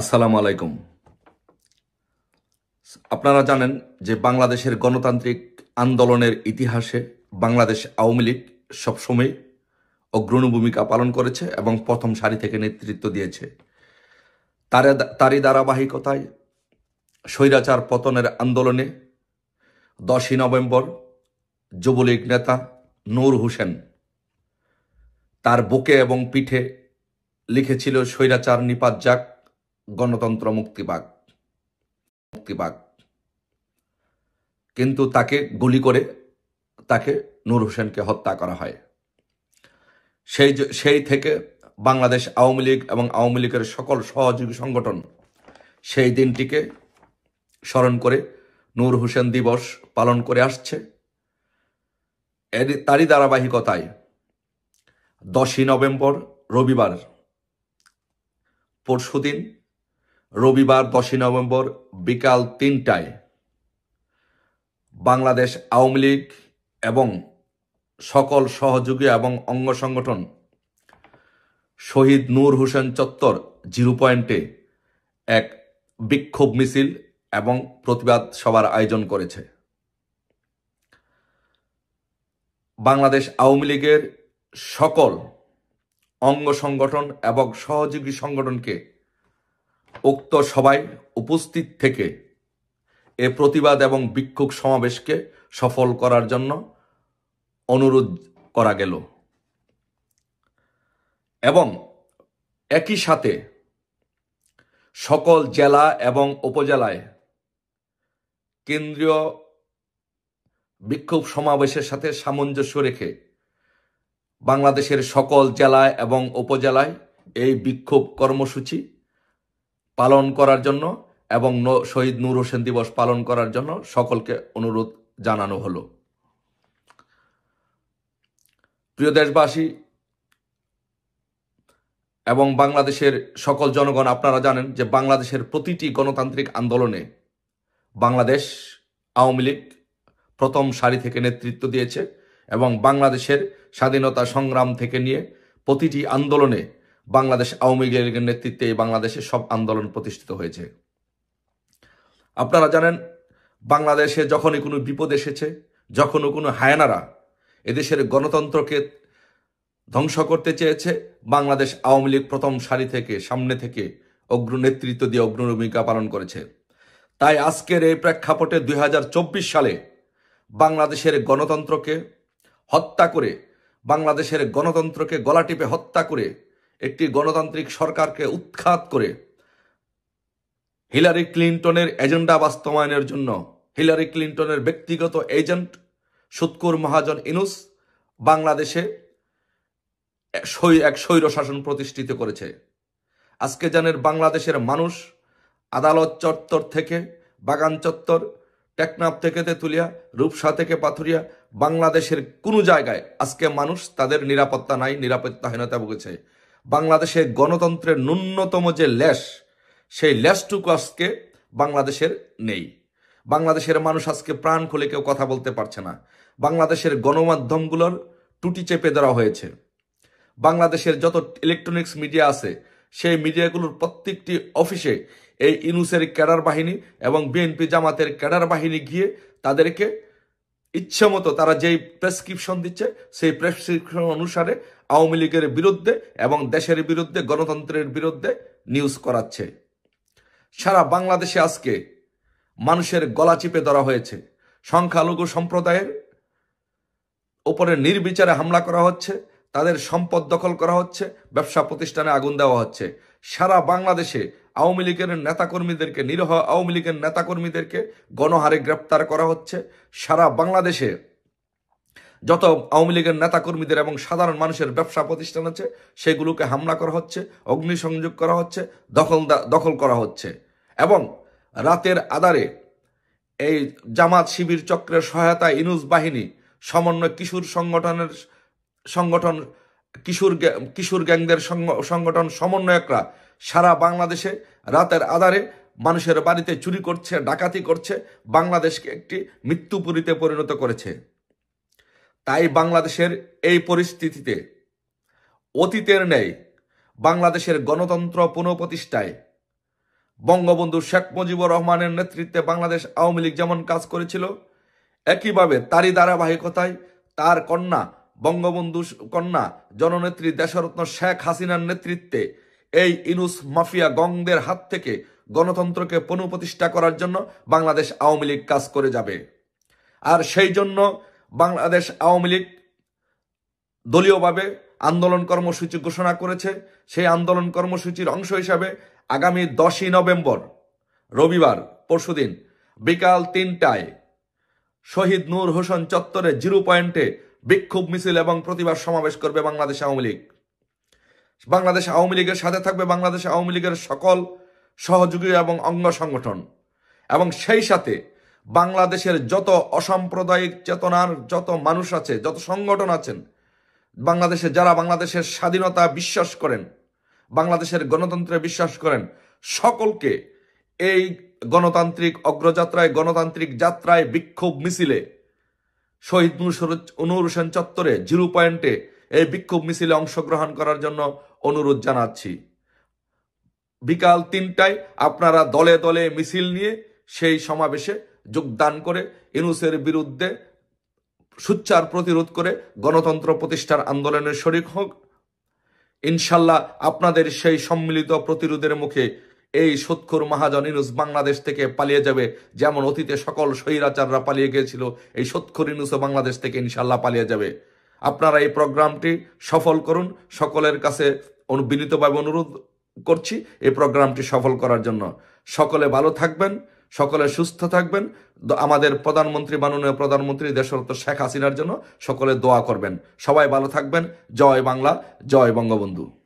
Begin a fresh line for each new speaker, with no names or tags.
আসসালামু আলাইকুম আপনারা জানেন যে বাংলাদেশের গণতান্ত্রিক আন্দোলনের ইতিহাসে বাংলাদেশ আওয়ামী লীগ সবসময় অগ্রণী ভূমিকা পালন করেছে এবং প্রথম সারি থেকে নেতৃত্ব দিয়েছে তার তারই ধারাবাহিকতায় স্বৈরাচার পতনের আন্দোলনে দশই নভেম্বর যুবলীগ নেতা নূর হোসেন তার বুকে এবং পিঠে লিখেছিল স্বৈরাচার নিপাত যাক গণতন্ত্র মুক্তি পাক মুক্তি পাক কিন্তু তাকে গুলি করে তাকে নূর হোসেনকে হত্যা করা হয় সেই সেই থেকে বাংলাদেশ আওয়ামী লীগ এবং আওয়ামী লীগের সকল সহযোগী সংগঠন সেই দিনটিকে স্মরণ করে নূর হোসেন দিবস পালন করে আসছে এর তারই ধারাবাহিকতায় দশই নভেম্বর রবিবার পরশুদিন রবিবার দশই নভেম্বর বিকাল তিনটায় বাংলাদেশ আওয়ামী লীগ এবং সকল সহযোগী এবং অঙ্গ সংগঠন শহীদ নূর হোসেন চত্বর জিরো পয়েন্টে এক বিক্ষোভ মিছিল এবং প্রতিবাদ সভার আয়োজন করেছে বাংলাদেশ আওয়ামী লীগের সকল অঙ্গ সংগঠন এবং সহযোগী সংগঠনকে উক্ত সবাই উপস্থিত থেকে এ প্রতিবাদ এবং বিক্ষোভ সমাবেশকে সফল করার জন্য অনুরোধ করা গেল এবং একই সাথে সকল জেলা এবং উপজেলায় কেন্দ্রীয় বিক্ষোভ সমাবেশের সাথে সামঞ্জস্য রেখে বাংলাদেশের সকল জেলায় এবং উপজেলায় এই বিক্ষোভ কর্মসূচি পালন করার জন্য এবং শহীদ নূর হোসেন দিবস পালন করার জন্য সকলকে অনুরোধ জানানো হলো প্রিয় দেশবাসী এবং বাংলাদেশের সকল জনগণ আপনারা জানেন যে বাংলাদেশের প্রতিটি গণতান্ত্রিক আন্দোলনে বাংলাদেশ আওয়ামী লীগ প্রথম সারি থেকে নেতৃত্ব দিয়েছে এবং বাংলাদেশের স্বাধীনতা সংগ্রাম থেকে নিয়ে প্রতিটি আন্দোলনে বাংলাদেশ আওয়ামী লীগের নেতৃত্বে এই বাংলাদেশে সব আন্দোলন প্রতিষ্ঠিত হয়েছে আপনারা জানেন বাংলাদেশে যখনই কোনো বিপদ এসেছে যখনও কোনো হায়ানারা এদেশের গণতন্ত্রকে ধ্বংস করতে চেয়েছে বাংলাদেশ আওয়ামী লীগ প্রথম সারি থেকে সামনে থেকে অগ্র নেতৃত্ব দিয়ে অগ্র ভূমিকা পালন করেছে তাই আজকের এই প্রেক্ষাপটে দুই সালে বাংলাদেশের গণতন্ত্রকে হত্যা করে বাংলাদেশের গণতন্ত্রকে গলা টিপে হত্যা করে একটি গণতান্ত্রিক সরকারকে উৎখাত করে হিলারি ক্লিন্টনের এজেন্ডা বাস্তবায়নের জন্য হিলারি ক্লিন্টনের ব্যক্তিগত এজেন্ট সুৎকুর মহাজন ইনুস বাংলাদেশে এক স্বৈর শাসন প্রতিষ্ঠিত করেছে আজকে জানের বাংলাদেশের মানুষ আদালত চত্বর থেকে বাগান চত্বর টেকনাফ থেকে তেতুলিয়া রূপসা থেকে পাথুরিয়া বাংলাদেশের কোনো জায়গায় আজকে মানুষ তাদের নিরাপত্তা নাই নিরাপত্তাহীনতা ভুগেছে বাংলাদেশে গণতন্ত্রের ন্যূনতম যে ল্যাস সেই লেশটুকু আজকে বাংলাদেশের নেই বাংলাদেশের মানুষ আজকে প্রাণ খুলে কেউ কথা বলতে পারছে না বাংলাদেশের গণমাধ্যমগুলোর টুটি চেপে দেওয়া হয়েছে বাংলাদেশের যত ইলেকট্রনিক্স মিডিয়া আছে সেই মিডিয়াগুলোর প্রত্যেকটি অফিসে এই ইনুসের ক্যাডার বাহিনী এবং বিএনপি জামাতের ক্যাডার বাহিনী গিয়ে তাদেরকে ইচ্ছে মতো তারা যেই প্রেসক্রিপশন দিচ্ছে সেই প্রেসক্রিপশন অনুসারে আওয়ামী লীগের বিরুদ্ধে এবং দেশের বিরুদ্ধে গণতন্ত্রের বিরুদ্ধে নিউজ করাচ্ছে সারা বাংলাদেশে আজকে মানুষের গলা চিপে ধরা হয়েছে সংখ্যালঘু সম্প্রদায়ের ওপরে নির্বিচারে হামলা করা হচ্ছে তাদের সম্পদ দখল করা হচ্ছে ব্যবসা প্রতিষ্ঠানে আগুন দেওয়া হচ্ছে সারা বাংলাদেশে আওয়ামী লীগের নেতাকর্মীদেরকে নিরহ আওয়ামী লীগের নেতাকর্মীদেরকে গণহারে গ্রেপ্তার করা হচ্ছে সারা বাংলাদেশে যত আওয়ামী লীগের নেতাকর্মীদের এবং সাধারণ মানুষের ব্যবসা প্রতিষ্ঠান আছে সেগুলোকে হামলা করা হচ্ছে অগ্নিসংযোগ করা হচ্ছে দখল দখল করা হচ্ছে এবং রাতের আধারে এই জামাত শিবির চক্রের সহায়তা ইনুজ বাহিনী সমন্বয় কিশোর সংগঠনের সংগঠন কিশোর কিশোর গ্যাংদের সংগঠন সমন্বয়করা সারা বাংলাদেশে রাতের আধারে মানুষের বাড়িতে চুরি করছে ডাকাতি করছে বাংলাদেশকে একটি মৃত্যুপুরীতে পরিণত করেছে তাই বাংলাদেশের এই পরিস্থিতিতে অতীতের ন্যায় বাংলাদেশের গণতন্ত্র পুনঃপ্রতিষ্ঠায় বঙ্গবন্ধু শেখ মুজিবুর রহমানের নেতৃত্বে বাংলাদেশ আওয়ামী লীগ যেমন কাজ করেছিল একইভাবে তারই ধারাবাহিকতায় তার কন্যা বঙ্গবন্ধু কন্যা জননেত্রী দেশরত্ন শেখ হাসিনার নেতৃত্বে এই ইনুস মাফিয়া গংদের হাত থেকে গণতন্ত্রকে পুনঃপ্রতিষ্ঠা করার জন্য বাংলাদেশ আওয়ামী লীগ কাজ করে যাবে আর সেই জন্য বাংলাদেশ আওয়ামী লীগ দলীয়ভাবে আন্দোলন কর্মসূচি ঘোষণা করেছে সেই আন্দোলন কর্মসূচির অংশ হিসাবে আগামী দশই নভেম্বর রবিবার পরশুদিন বিকাল তিনটায় শহীদ নূর হোসেন চত্বরে জিরো পয়েন্টে বিক্ষোভ মিছিল এবং প্রতিবাদ সমাবেশ করবে বাংলাদেশ আওয়ামী লীগ বাংলাদেশ আওয়ামী লীগের সাথে থাকবে বাংলাদেশ আওয়ামী লীগের সকল সহযোগী এবং অঙ্গ সংগঠন এবং সেই সাথে বাংলাদেশের যত অসাম্প্রদায়িক চেতনার যত মানুষ আছে যত সংগঠন আছেন বাংলাদেশে যারা বাংলাদেশের স্বাধীনতা বিশ্বাস করেন বাংলাদেশের গণতন্ত্রে বিশ্বাস করেন সকলকে এই গণতান্ত্রিক অগ্রযাত্রায় গণতান্ত্রিক যাত্রায় বিক্ষোভ মিছিলে শহীদ নূর হোসেন চত্বরে জিরো পয়েন্টে এই বিক্ষোভ মিছিলে অংশগ্রহণ করার জন্য অনুরোধ জানাচ্ছি বিকাল তিনটায় আপনারা দলে দলে মিছিল নিয়ে সেই সমাবেশে যোগদান করে ইনুসের বিরুদ্ধে সুচ্চার প্রতিরোধ করে গণতন্ত্র প্রতিষ্ঠার আন্দোলনের শরিক হোক ইনশাল্লাহ আপনাদের সেই সম্মিলিত প্রতিরোধের মুখে এই সৎখর মহাজন ইনুস বাংলাদেশ থেকে পালিয়ে যাবে যেমন অতীতে সকল স্বৈরাচাররা পালিয়ে গিয়েছিল এই সৎখর ইনুসও বাংলাদেশ থেকে ইনশাল্লাহ পালিয়ে যাবে আপনারা এই প্রোগ্রামটি সফল করুন সকলের কাছে বিনীতভাবে অনুরোধ করছি এই প্রোগ্রামটি সফল করার জন্য সকলে ভালো থাকবেন সকলে সুস্থ থাকবেন আমাদের প্রধানমন্ত্রী মাননীয় প্রধানমন্ত্রী দেশরত শেখ হাসিনার জন্য সকলে দোয়া করবেন সবাই ভালো থাকবেন জয় বাংলা জয় বঙ্গবন্ধু